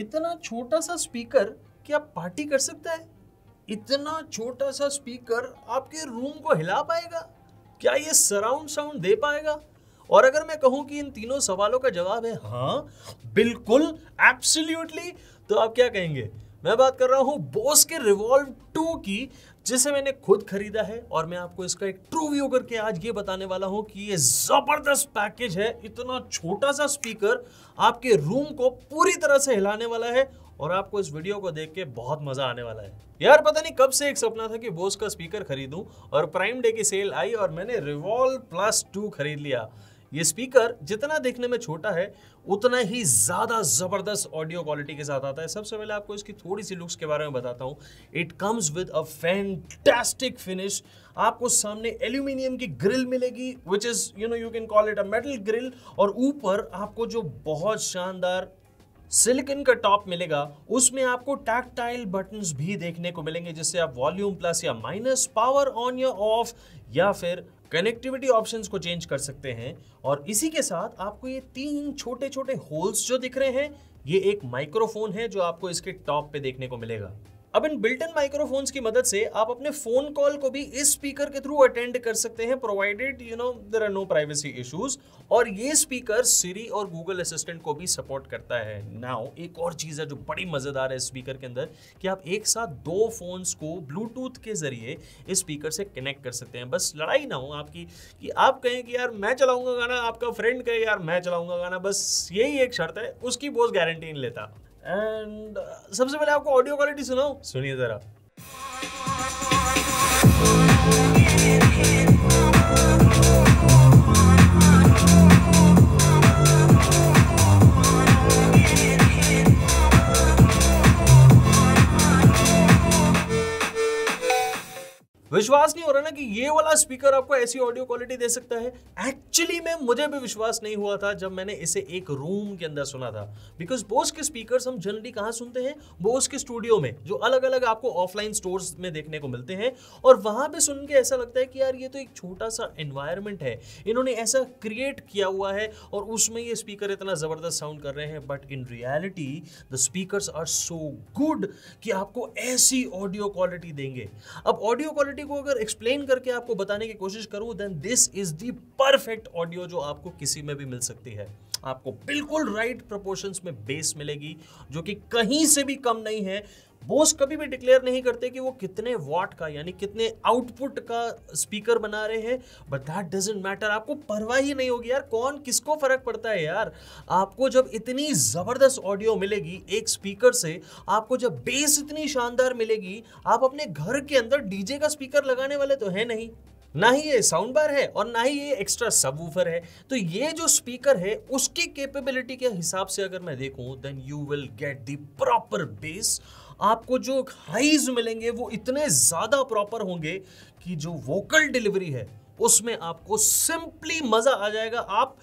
इतना छोटा सा स्पीकर क्या पार्टी कर सकता है इतना छोटा सा स्पीकर आपके रूम को हिला पाएगा क्या ये सराउंड साउंड दे पाएगा और अगर मैं कहूं कि इन तीनों सवालों का जवाब है हाँ बिल्कुल एब्सोल्युटली तो आप क्या कहेंगे मैं बात कर रहा हूँ बोस के रिवॉल्व टू की जिसे मैंने खुद खरीदा है और मैं आपको इसका एक ट्रू व्यू करके आज ये बताने वाला हूँ कि ये ज़बरदस्त पैकेज है इतना छोटा सा स्पीकर आपके रूम को पूरी तरह से हिलाने वाला है और आपको इस वीडियो को देख के बहुत मजा आने वाला है यार पता नहीं कब से एक सपना था कि बोस का स्पीकर खरीदूं और प्राइम डे की सेल आई और मैंने रिवॉल्व प्लस टू खरीद लिया ये स्पीकर जितना देखने में छोटा है उतना ही ज़्यादा ज़बरदस्त ऑडियो क्वालिटी के साथ आता है सबसे पहले आपको इसकी थोड़ी सी लुक्स के बारे में बताता हूँ it comes with a fantastic finish आपको सामने एल्यूमिनियम की ग्रिल मिलेगी which is you know you can call it a metal grille और ऊपर आपको जो बहुत शानदार सिलिकन का टॉप मिलेगा उसमें आपको टैक्टाइल बटन्स भी देखने को मिलेंगे जिससे आप वॉल्यूम प्लस या माइनस पावर ऑन या ऑफ या फिर कनेक्टिविटी ऑप्शंस को चेंज कर सकते हैं और इसी के साथ आपको ये तीन छोटे छोटे होल्स जो दिख रहे हैं ये एक माइक्रोफोन है जो आपको इसके टॉप पे देखने को मिलेगा अब इन बिल्ट इन माइक्रोफोन्स की मदद से आप अपने फोन कॉल को भी इस स्पीकर के थ्रू अटेंड कर सकते हैं provided you know there are no privacy issues और ये स्पीकर सिरी और गूगल असिस्टेंट को भी सपोर्ट करता है नाउ एक और चीज़ है जो बड़ी मज़ेदार है स्पीकर के अंदर कि आप एक साथ दो फोन्स को ब्लूटूथ के जरिए इस स्पीकर से कनेक्ट कर सकते हैं बस लड़ाई ना हो आपकी कि आप कहें कि यार मैं चलाऊंगा गाना आपका फ्रेंड कहे यार मैं चलाऊंगा गाना बस यही एक शर्त है उसकी बोझ गारंटी नहीं लेता एंड uh, सबसे पहले आपको ऑडियो क्वालिटी सुनाओ सुनिए ज़रा विश्वास नहीं हो रहा ना कि ये वाला स्पीकर आपको ऐसी ऑडियो क्वालिटी दे सकता है एक्चुअली में मुझे भी विश्वास नहीं हुआ था जब मैंने इसे एक रूम के अंदर सुना था बिकॉज बोस के स्पीकर हम जनरली कहाँ सुनते हैं बोस के स्टूडियो में जो अलग अलग आपको ऑफलाइन स्टोर में देखने को मिलते हैं और वहां पर सुन के ऐसा लगता है कि यार ये तो एक छोटा सा एनवायरमेंट है इन्होंने ऐसा क्रिएट किया हुआ है और उसमें ये स्पीकर इतना ज़बरदस्त साउंड कर रहे हैं but in reality the speaker are so good कि आपको ऐसी ऑडियो क्वालिटी देंगे अब ऑडियो क्वालिटी को अगर एक्सप्लेन करके आपको बताने की कोशिश करूँ then this is the perfect audio जो आपको किसी में भी मिल सकती है आपको बिल्कुल राइट प्रोपोर्शंस में बेस मिलेगी जो कि कहीं से भी कम नहीं है बोस कभी भी डिक्लेयर नहीं करते कि वो कितने वॉट का यानी कितने आउटपुट का स्पीकर बना रहे हैं बट दैट डजेंट मैटर आपको परवाह ही नहीं होगी यार कौन किसको फर्क पड़ता है यार आपको जब इतनी ज़बरदस्त ऑडियो मिलेगी एक स्पीकर से आपको जब बेस इतनी शानदार मिलेगी आप अपने घर के अंदर डीजे का स्पीकर लगाने वाले तो है नहीं ना ही ये साउंड बार है और ना ही ये एक्स्ट्रा सब है तो ये जो स्पीकर है उसकी कैपेबिलिटी के हिसाब से अगर मैं देखूं then you will get the proper bass आपको जो हाइज मिलेंगे वो इतने ज़्यादा प्रॉपर होंगे कि जो वोकल डिलीवरी है उसमें आपको सिंपली मज़ा आ जाएगा आप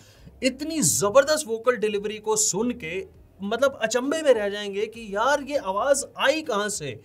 इतनी ज़बरदस्त वोकल डिलीवरी को सुन के मतलब अचंभे में रह जाएंगे कि यार ये आवाज़ आई कहां से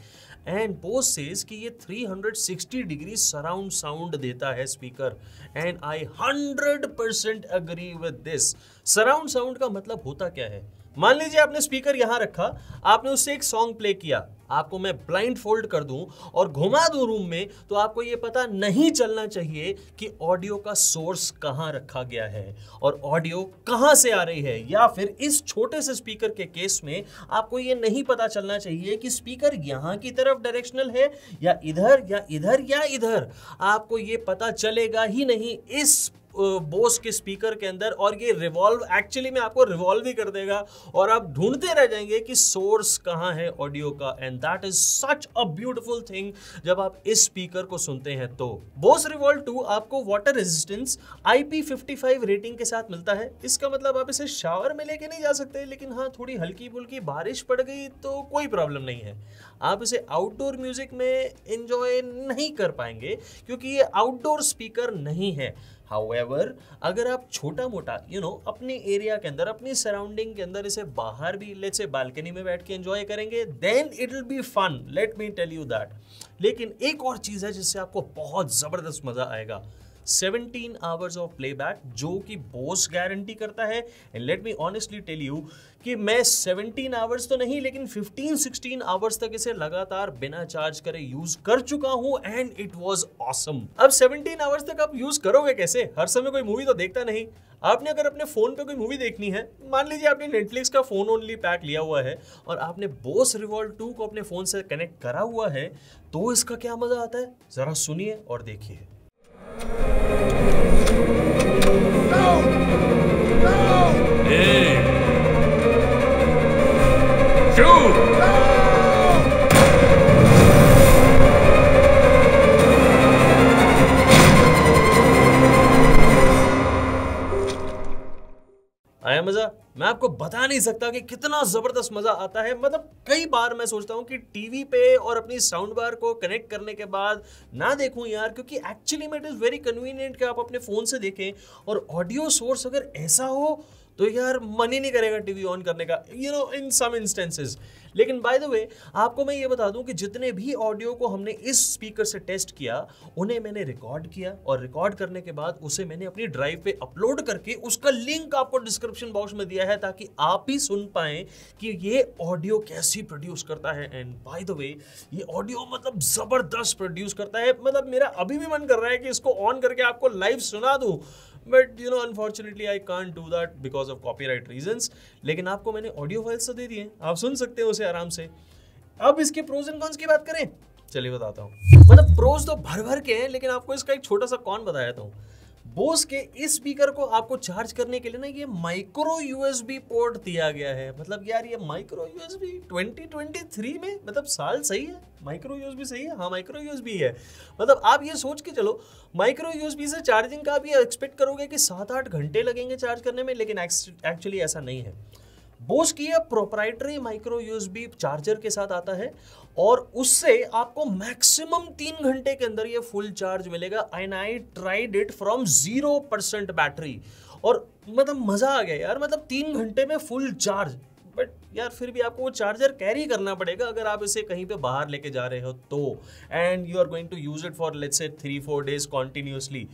एंड बोस सेज कि ये 360 डिग्री सराउंड साउंड देता है speaker and I 100% percent agree with this surround sound का मतलब होता क्या है मान लीजिए आपने स्पीकर यहां रखा आपने उससे एक सॉन्ग प्ले किया आपको मैं ब्लाइंड फोल्ड कर दूं और घुमा दूं रूम में तो आपको यह पता नहीं चलना चाहिए कि ऑडियो का सोर्स कहां रखा गया है और ऑडियो कहां से आ रही है या फिर इस छोटे से स्पीकर के केस में आपको यह नहीं पता चलना चाहिए कि स्पीकर यहां की तरफ डायरेक्शनल है या इधर या इधर या इधर आपको यह पता चलेगा ही नहीं इस बोस के स्पीकर के अंदर और ये रिवॉल्व एक्चुअली में आपको रिवॉल्व ही कर देगा और आप ढूंढते रह जाएंगे कि सोर्स कहाँ है ऑडियो का and that is such a beautiful thing जब आप इस स्पीकर को सुनते हैं तो बोस रिवॉल्व टू आपको वाटर रेजिस्टेंस आई रेटिंग के साथ मिलता है इसका मतलब आप इसे शावर में लेके नहीं जा सकते लेकिन हाँ थोड़ी हल्की फुल्की बारिश पड़ गई तो कोई प्रॉब्लम नहीं है आप इसे आउटडोर म्यूजिक में इंजॉय नहीं कर पाएंगे क्योंकि ये आउटडोर स्पीकर नहीं है हाउएवर अगर आप छोटा मोटा यू you नो know, अपने एरिया के अंदर अपनी सराउंडिंग के अंदर इसे बाहर भी लेट से बालकनी में बैठ के एंजॉय करेंगे then it will be fun let me tell you that लेकिन एक और चीज़ है जिससे आपको बहुत ज़बरदस्त मज़ा आएगा सेवनटीन आवर्स ऑफ प्लेबैक जो कि बोस गारंटी करता है and let me honestly tell you कि मैं सेवनटीन आवर्स तो नहीं लेकिन फिफ्टीन सिक्सटीन आवर्स तक इसे लगातार बिना चार्ज करे यूज कर चुका हूं एंड इट वॉज ऑसम अब सेवनटीन आवर्स तक आप यूज करोगे कैसे हर समय कोई मूवी तो देखता नहीं आपने अगर अपने फ़ोन पे कोई मूवी देखनी है मान लीजिए आपने नेटफ्लिक्स का फ़ोन ओनली पैक लिया हुआ है और आपने बोस रिवॉल्व टू को अपने फ़ोन से कनेक्ट करा हुआ है तो इसका क्या मज़ा आता है ज़रा सुनिए और देखिए I am Azar. मैं आपको बता नहीं सकता कि कितना ज़बरदस्त मज़ा आता है मतलब कई बार मैं सोचता हूँ कि टीवी पे और अपनी साउंड बार को कनेक्ट करने के बाद ना देखूँ यार क्योंकि एक्चुअली में इट इज़ वेरी कन्वीनियंट कि आप अपने फ़ोन से देखें और ऑडियो सोर्स अगर ऐसा हो तो यार मन ही नहीं करेगा टीवी ऑन करने का you know in some instances लेकिन बाय द वे आपको मैं ये बता दूं कि जितने भी ऑडियो को हमने इस स्पीकर से टेस्ट किया उन्हें मैंने रिकॉर्ड किया और रिकॉर्ड करने के बाद उसे मैंने अपनी ड्राइव पे अपलोड करके उसका लिंक आपको डिस्क्रिप्शन बॉक्स में दिया है ताकि आप ही सुन पाए कि ये ऑडियो कैसी प्रोड्यूस करता है एंड बाय द वे ये ऑडियो मतलब ज़बरदस्त प्रोड्यूस करता है मतलब मेरा अभी भी मन कर रहा है कि इसको ऑन करके आपको लाइव सुना दूँ but you know unfortunately I can't do that because of copyright reasons लेकिन आपको मैंने ऑडियो फाइल्स तो दे दिए आप सुन सकते हो उसे आराम से अब इसके प्रोज एंड कॉन्स की बात करें चलिए बताता हूँ मतलब प्रोज तो भर भर के हैं लेकिन आपको इसका एक छोटा सा कॉन बताया था बोस के इस स्पीकर को आपको चार्ज करने के लिए ना ये माइक्रो यूएसबी पोर्ट दिया गया है मतलब यार ये माइक्रो यूएसबी 2023 में मतलब साल सही है माइक्रो यूएसबी सही है हाँ माइक्रो यूएसबी है मतलब आप ये सोच के चलो माइक्रो यूएसबी से चार्जिंग का आप ये एक्सपेक्ट करोगे कि सात आठ घंटे लगेंगे चार्ज करने में लेकिन एक्चुअली ऐसा नहीं है बोस की यह प्रोप्राइटरी माइक्रो यूएसबी चार्जर के साथ आता है और उससे आपको मैक्सिमम तीन घंटे के अंदर ये फुल चार्ज मिलेगा and I tried it from zero percent battery और मतलब मज़ा आ गया यार मतलब तीन घंटे में फुल चार्ज बट यार फिर भी आपको वो चार्जर कैरी करना पड़ेगा अगर आप इसे कहीं पे बाहर लेके जा रहे हो तो and you are going to use it for let's say three four days continuously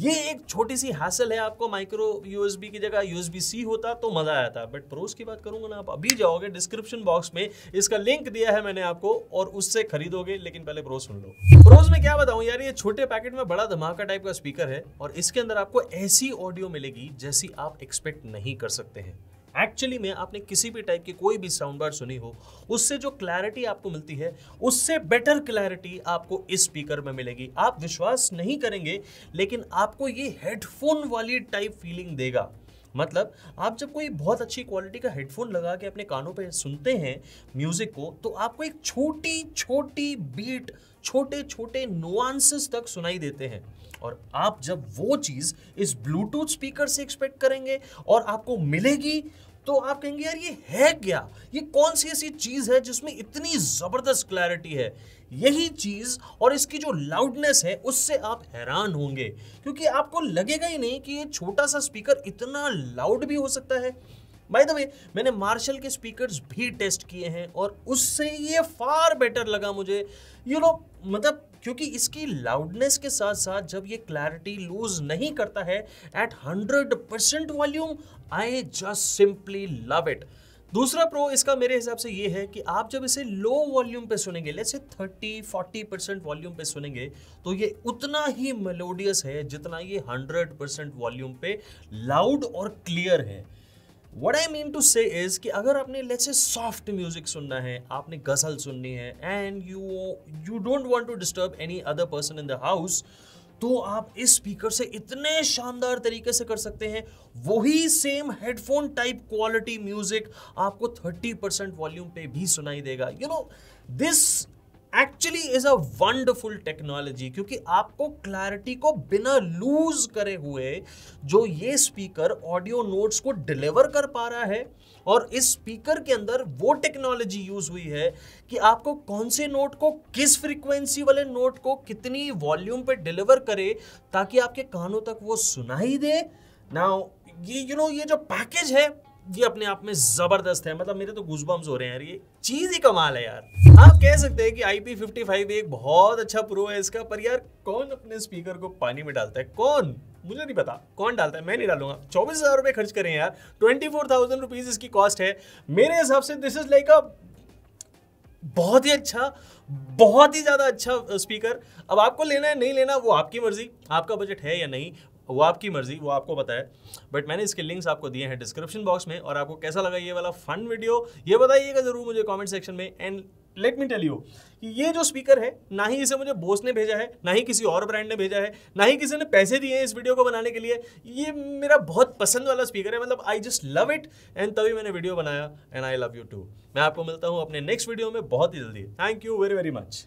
ये एक छोटी सी हासिल है आपको माइक्रो यूएसबी की जगह यूएसबी सी होता तो मज़ा आया था बट प्रोस की बात करूंगा ना आप अभी जाओगे डिस्क्रिप्शन बॉक्स में इसका लिंक दिया है मैंने आपको और उससे खरीदोगे लेकिन पहले प्रोस सुन लो प्रोज में क्या बताऊं यार ये छोटे पैकेट में बड़ा धमाका टाइप का स्पीकर है और इसके अंदर आपको ऐसी ऑडियो मिलेगी जैसी आप एक्सपेक्ट नहीं कर सकते हैं एक्चुअली में आपने किसी भी टाइप की कोई भी साउंड बार सुनी हो उससे जो क्लैरिटी आपको मिलती है उससे बेटर क्लैरिटी आपको इस स्पीकर में मिलेगी आप विश्वास नहीं करेंगे लेकिन आपको ये हेडफोन वाली टाइप फीलिंग देगा मतलब आप जब कोई बहुत अच्छी क्वालिटी का हेडफोन लगा के अपने कानों पर सुनते हैं म्यूज़िक को तो आपको एक छोटी छोटी बीट छोटे छोटे नुआंसेस तक सुनाई देते हैं और आप जब वो चीज़ इस ब्लूटूथ स्पीकर से एक्सपेक्ट करेंगे और आपको मिलेगी तो आप कहेंगे यार ये है क्या ये कौन सी ऐसी चीज़ है जिसमें इतनी ज़बरदस्त क्लैरिटी है यही चीज़ और इसकी जो लाउडनेस है उससे आप हैरान होंगे क्योंकि आपको लगेगा ही नहीं कि ये छोटा सा स्पीकर इतना लाउड भी हो सकता है बाय द वे मैंने मार्शल के स्पीकर्स भी टेस्ट किए हैं और उससे ये फार बेटर लगा मुझे यू नो मतलब क्योंकि इसकी लाउडनेस के साथ साथ जब ये क्लैरिटी लूज नहीं करता है eight hundred percent volume I just simply love it दूसरा प्रो इसका मेरे हिसाब से ये है कि आप जब इसे लो वॉल्यूम पे सुनेंगे जैसे थर्टी फोर्टी परसेंट वॉल्यूम पे सुनेंगे तो ये उतना ही मेलोडियस है जितना ये हंड्रेड परसेंट वॉल्यूम पे लाउड और क्लियर है what I mean to say is कि अगर आपने लेट्स से सॉफ्ट म्यूजिक सुनना है आपने गज़ल सुननी है and you you don't want to disturb any other person in the house तो आप इस स्पीकर से इतने शानदार तरीके से कर सकते हैं वही same headphone type quality music आपको 30 परसेंट वॉल्यूम पे भी सुनाई देगा you know this actually is a wonderful technology क्योंकि आपको क्लैरिटी को बिना लूज करे हुए जो ये स्पीकर ऑडियो नोट्स को डिलीवर कर पा रहा है और इस स्पीकर के अंदर वो टेक्नोलॉजी यूज हुई है कि आपको कौन से नोट को किस फ्रीक्वेंसी वाले नोट को कितनी वॉल्यूम पे डिलीवर करे ताकि आपके कानों तक वो सुनाई दे ना ये यू you नो know, ये जो पैकेज है ये अपने आप में जबरदस्त है मतलब मेरे तो गुजबम्स हो रहे हैं ये चीज ही कमाल है यार आप कह सकते हैं कि आई पी फिफ्टी फाइव एक बहुत अच्छा प्रो है इसका पर यार कौन अपने स्पीकर को पानी में डालता है कौन मुझे नहीं पता कौन डालता है मैं नहीं डालूंगा चौबीस हजार रुपए खर्च करें यार ट्वेंटी फोर थाउजेंड रुपीज इसकी कॉस्ट है मेरे हिसाब से दिस इज लाइक अ बहुत ही अच्छा बहुत ही ज़्यादा अच्छा स्पीकर अब आपको लेना है नहीं लेना वो आपकी मर्जी आपका बजट है या नहीं वो आपकी मर्जी वो आपको बताए बट मैंने इसके लिंक्स आपको दिए हैं डिस्क्रिप्शन बॉक्स में और आपको कैसा लगा ये वाला फन वीडियो ये बताइएगा ज़रूर मुझे कॉमेंट सेक्शन में and let me tell you कि ये जो स्पीकर है ना ही इसे मुझे बोस ने भेजा है ना ही किसी और ब्रांड ने भेजा है ना ही किसी ने पैसे दिए हैं इस वीडियो को बनाने के लिए ये मेरा बहुत पसंद वाला स्पीकर है मतलब I just love it and तभी मैंने वीडियो बनाया and I love you too मैं आपको मिलता हूँ अपने नेक्स्ट वीडियो में बहुत ही जल्दी thank you very very much